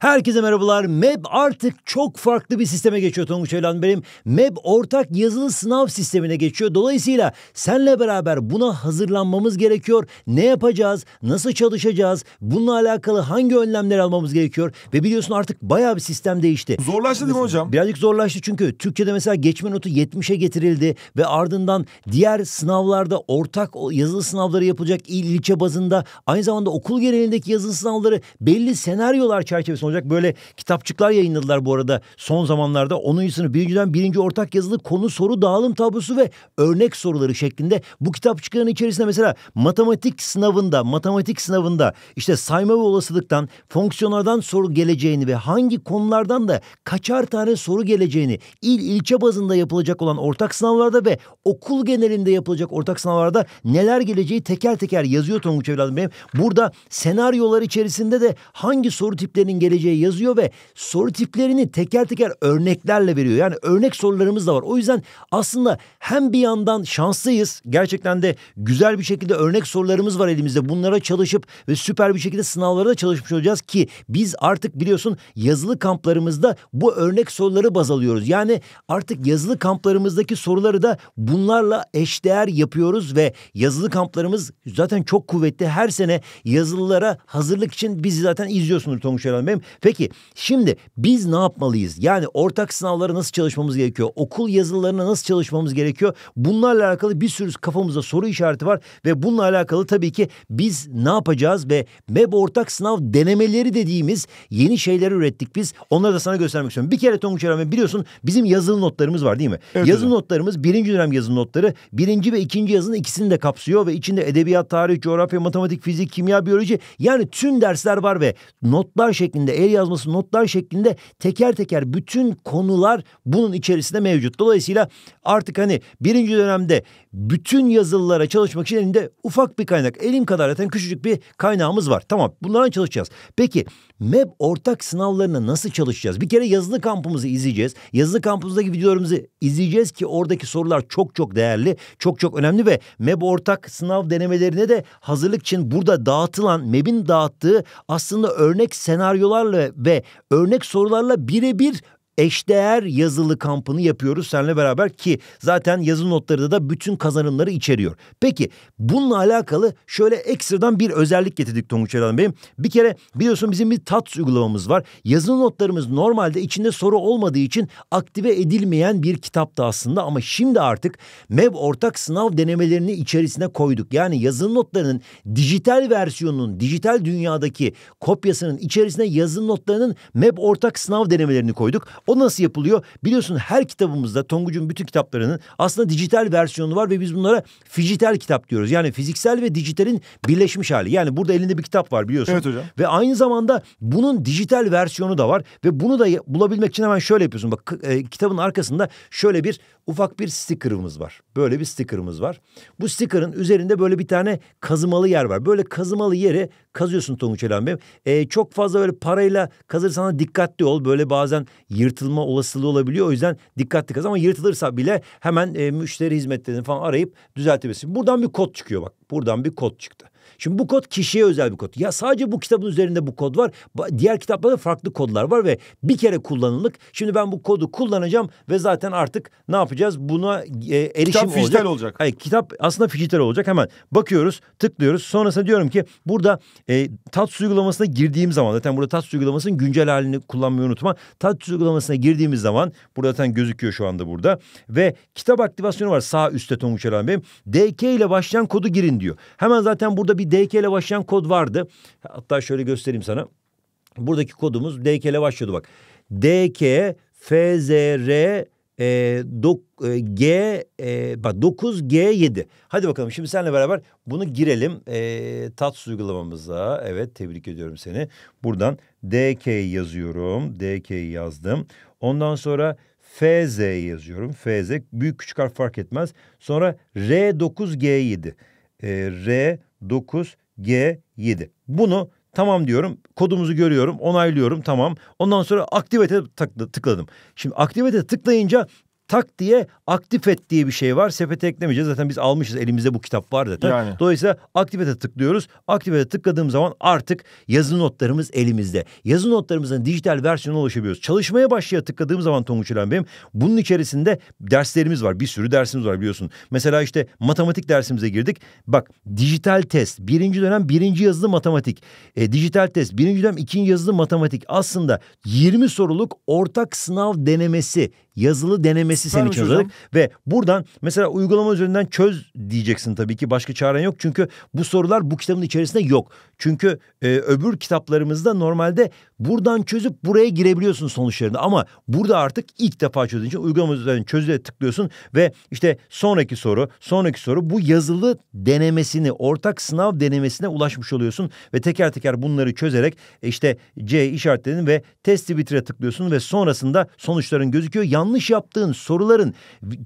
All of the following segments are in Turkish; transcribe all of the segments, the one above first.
Herkese merhabalar. MEB artık çok farklı bir sisteme geçiyor Tonguç Evlan benim. MEB ortak yazılı sınav sistemine geçiyor. Dolayısıyla senle beraber buna hazırlanmamız gerekiyor. Ne yapacağız? Nasıl çalışacağız? Bununla alakalı hangi önlemler almamız gerekiyor? Ve biliyorsun artık bayağı bir sistem değişti. Zorlaştı değil mi hocam? Birazcık zorlaştı çünkü Türkçe'de mesela geçme notu 70'e getirildi ve ardından diğer sınavlarda ortak yazılı sınavları yapılacak il ilçe bazında aynı zamanda okul genelindeki yazılı sınavları belli senaryolar çerçevesinde olacak. Böyle kitapçıklar yayınladılar bu arada son zamanlarda. 10. sınıf birinciden birinci ortak yazılı konu soru dağılım tablosu ve örnek soruları şeklinde. Bu kitapçıkların içerisinde mesela matematik sınavında, matematik sınavında işte sayma ve olasılıktan, fonksiyonlardan soru geleceğini ve hangi konulardan da kaçar tane soru geleceğini il ilçe bazında yapılacak olan ortak sınavlarda ve okul genelinde yapılacak ortak sınavlarda neler geleceği teker teker yazıyor Tonguç evladım benim. Burada senaryolar içerisinde de hangi soru tiplerinin geleceği olabileceği yazıyor ve soru tiplerini teker teker örneklerle veriyor. Yani örnek sorularımız da var. O yüzden aslında hem bir yandan şanslıyız. Gerçekten de güzel bir şekilde örnek sorularımız var elimizde. Bunlara çalışıp ve süper bir şekilde sınavlara da çalışmış olacağız ki biz artık biliyorsun yazılı kamplarımızda bu örnek soruları baz alıyoruz. Yani artık yazılı kamplarımızdaki soruları da bunlarla eşdeğer yapıyoruz ve yazılı kamplarımız zaten çok kuvvetli. Her sene yazılılara hazırlık için bizi zaten izliyorsunuz Tonguç Erhan Bey'im. Peki şimdi biz ne yapmalıyız? Yani ortak sınavlara nasıl çalışmamız gerekiyor? Okul yazılarına nasıl çalışmamız gerekiyor? Bunlarla alakalı bir sürü kafamızda soru işareti var ve bununla alakalı tabii ki biz ne yapacağız ve MEB ortak sınav denemeleri dediğimiz yeni şeyleri ürettik biz. Onları da sana göstermek istiyorum. Bir kere Tonguç Eren biliyorsun bizim yazılı notlarımız var değil mi? Evet, yazılı evet. notlarımız birinci dönem yazılı notları birinci ve ikinci yazının ikisini de kapsıyor ve içinde edebiyat, tarih, coğrafya, matematik, fizik, kimya, biyoloji yani tüm dersler var ve notlar şeklinde el yazması, notlar şeklinde teker teker bütün konular bunun içerisinde mevcut. Dolayısıyla artık hani birinci dönemde bütün yazılılara çalışmak için elinde ufak bir kaynak. Elim kadar zaten küçücük bir kaynağımız var. Tamam bunlardan çalışacağız. Peki MEB ortak sınavlarına nasıl çalışacağız? Bir kere yazılı kampımızı izleyeceğiz. Yazılı kampımızdaki videolarımızı izleyeceğiz ki oradaki sorular çok çok değerli, çok çok önemli ve MEB ortak sınav denemelerine de hazırlık için burada dağıtılan MEB'in dağıttığı aslında örnek senaryolar sorularla ve örnek sorularla birebir eşdeğer yazılı kampını yapıyoruz seninle beraber ki zaten yazı notları da bütün kazanımları içeriyor. Peki bununla alakalı şöyle ekstradan bir özellik getirdik Tonguç Erdoğan Bey'im. Bir kere biliyorsun bizim bir TATS uygulamamız var. Yazılı notlarımız normalde içinde soru olmadığı için aktive edilmeyen bir kitaptı aslında ama şimdi artık MEB ortak sınav denemelerini içerisine koyduk. Yani yazılı notlarının dijital versiyonunun dijital dünyadaki kopyasının içerisine yazılı notlarının MEB ortak sınav denemelerini koyduk. O nasıl yapılıyor? Biliyorsun her kitabımızda Tonguç'un bütün kitaplarının aslında dijital versiyonu var ve biz bunlara fijital kitap diyoruz. Yani fiziksel ve dijitalin birleşmiş hali. Yani burada elinde bir kitap var biliyorsun. Evet hocam. Ve aynı zamanda bunun dijital versiyonu da var ve bunu da bulabilmek için hemen şöyle yapıyorsun. Bak e, kitabın arkasında şöyle bir ufak bir sticker'ımız var. Böyle bir sticker'ımız var. Bu sticker'ın üzerinde böyle bir tane kazımalı yer var. Böyle kazımalı yere kazıyorsun Tonguç Elan Bey. E, çok fazla böyle parayla kazırsan dikkatli ol. Böyle bazen yır yırtılma olasılığı olabiliyor. O yüzden dikkatli kaz ama yırtılırsa bile hemen e, müşteri hizmetlerini falan arayıp düzeltebilirsin. Buradan bir kod çıkıyor bak. Buradan bir kod çıktı. Şimdi bu kod kişiye özel bir kod. Ya sadece bu kitabın üzerinde bu kod var. Diğer kitaplarda farklı kodlar var ve bir kere kullanılık. Şimdi ben bu kodu kullanacağım ve zaten artık ne yapacağız? Buna e, erişim kitap olacak. Dijital olacak. Hayır, kitap aslında dijital olacak. Hemen bakıyoruz, tıklıyoruz. Sonrasında diyorum ki burada e, Tats uygulamasına girdiğim zaman zaten burada tat uygulamasının güncel halini kullanmayı unutma. Tat uygulamasına girdiğimiz zaman burada zaten gözüküyor şu anda burada ve kitap aktivasyonu var sağ üstte Tonguç Erhan Bey. DK ile başlayan kodu girin diyor. Hemen zaten burada bir DK ile başlayan kod vardı. Hatta şöyle göstereyim sana. Buradaki kodumuz DK ile başlıyordu bak. DK FZR e, e, G e, bak 9 G7. Hadi bakalım şimdi seninle beraber bunu girelim e, tat uygulamamıza. Evet tebrik ediyorum seni. Buradan DK yazıyorum. DK yazdım. Ondan sonra FZ yazıyorum. FZ büyük küçük harf fark etmez. Sonra R9G7. E, R 9G7. Bunu tamam diyorum. Kodumuzu görüyorum. Onaylıyorum. Tamam. Ondan sonra aktivite tıkladım. Şimdi aktivite tıklayınca tak diye aktif et diye bir şey var. Sepete eklemeyeceğiz. Zaten biz almışız elimizde bu kitap var zaten. Yani. Dolayısıyla aktif ete tıklıyoruz. Aktif ete tıkladığım zaman artık yazı notlarımız elimizde. Yazı notlarımızın dijital versiyonuna ulaşabiliyoruz. Çalışmaya başlaya tıkladığım zaman Tonguç İlhan Bey'im bunun içerisinde derslerimiz var. Bir sürü dersimiz var biliyorsun. Mesela işte matematik dersimize girdik. Bak dijital test. Birinci dönem birinci yazılı matematik. E, dijital test. Birinci dönem ikinci yazılı matematik. Aslında 20 soruluk ortak sınav denemesi. Yazılı denemesi Adresi senin için hazırladık. Ve buradan mesela uygulama üzerinden çöz diyeceksin tabii ki. Başka çaren yok. Çünkü bu sorular bu kitabın içerisinde yok. Çünkü e, öbür kitaplarımızda normalde buradan çözüp buraya girebiliyorsun sonuçlarını. Ama burada artık ilk defa çözdüğün için uygulama üzerinden çözüle tıklıyorsun. Ve işte sonraki soru, sonraki soru bu yazılı denemesini, ortak sınav denemesine ulaşmış oluyorsun. Ve teker teker bunları çözerek e, işte C işaretlerini ve testi bitire tıklıyorsun. Ve sonrasında sonuçların gözüküyor. Yanlış yaptığın soruların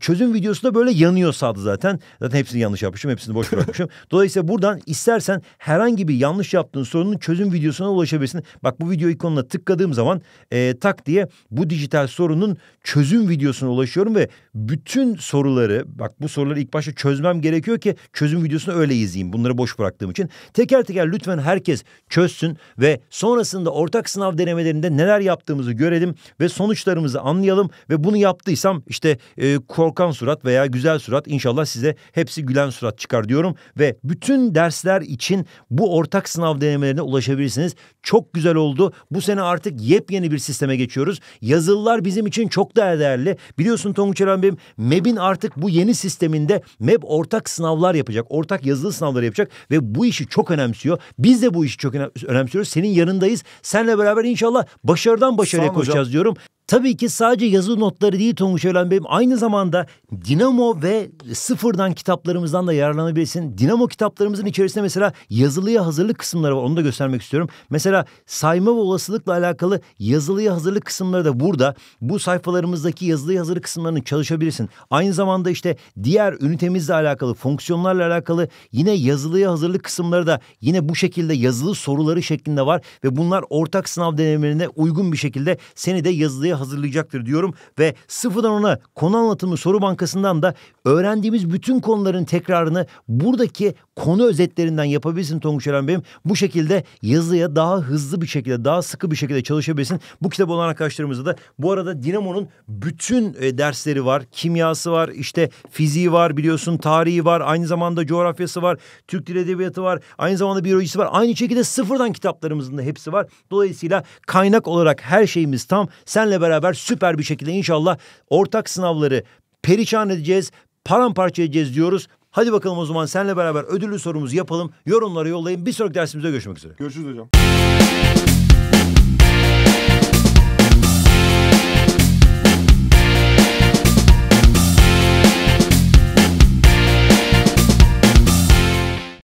çözüm videosu da böyle yanıyor sağda zaten. Zaten hepsini yanlış yapmışım, hepsini boş bırakmışım. Dolayısıyla buradan istersen herhangi bir yanlış yaptığın sorunun çözüm videosuna ulaşabilirsin. Bak bu video ikonuna tıkladığım zaman e, tak diye bu dijital sorunun çözüm videosuna ulaşıyorum ve bütün soruları bak bu soruları ilk başta çözmem gerekiyor ki çözüm videosunu öyle izleyeyim. Bunları boş bıraktığım için teker teker lütfen herkes çözsün ve sonrasında ortak sınav denemelerinde neler yaptığımızı görelim ve sonuçlarımızı anlayalım ve bunu yaptıysam işte e, korkan surat veya güzel surat inşallah size hepsi gülen surat çıkar diyorum ve bütün dersler için bu ortak sınav denemelerine ulaşabilirsiniz. Çok güzel oldu. Bu sene artık yepyeni bir sisteme geçiyoruz. Yazılılar bizim için çok daha değerli. Biliyorsun Tonguç Eren Bey'im MEB'in artık bu yeni sisteminde MEB ortak sınavlar yapacak. Ortak yazılı sınavları yapacak ve bu işi çok önemsiyor. Biz de bu işi çok önemsiyoruz. Senin yanındayız. Senle beraber inşallah başarıdan başarıya koşacağız diyorum. Tabii ki sadece yazı notları değil Tonguç Ölen Bey'im. Aynı zamanda Dinamo ve sıfırdan kitaplarımızdan da yararlanabilirsin. Dinamo kitaplarımızın içerisinde mesela yazılıya hazırlık kısımları var. Onu da göstermek istiyorum. Mesela sayma ve olasılıkla alakalı yazılıya hazırlık kısımları da burada. Bu sayfalarımızdaki yazılıya hazırlık kısımlarını çalışabilirsin. Aynı zamanda işte diğer ünitemizle alakalı, fonksiyonlarla alakalı yine yazılıya hazırlık kısımları da yine bu şekilde yazılı soruları şeklinde var. Ve bunlar ortak sınav denemelerine uygun bir şekilde seni de yazılıya haftaya hazırlayacaktır diyorum ve sıfırdan ona konu anlatımı soru bankasından da öğrendiğimiz bütün konuların tekrarını buradaki konu özetlerinden yapabilirsin Tonguç Eren Bey'im. Bu şekilde yazıya daha hızlı bir şekilde daha sıkı bir şekilde çalışabilirsin. Bu kitabı olan arkadaşlarımıza da bu arada Dinamo'nun bütün e, dersleri var. Kimyası var, işte fiziği var biliyorsun, tarihi var, aynı zamanda coğrafyası var, Türk Dil Edebiyatı var, aynı zamanda biyolojisi var. Aynı şekilde sıfırdan kitaplarımızın da hepsi var. Dolayısıyla kaynak olarak her şeyimiz tam. Senle beraber süper bir şekilde inşallah ortak sınavları perişan edeceğiz, paramparça edeceğiz diyoruz. Hadi bakalım o zaman senle beraber ödüllü sorumuzu yapalım. yorumları yollayın. Bir sonraki dersimizde görüşmek üzere. Görüşürüz hocam.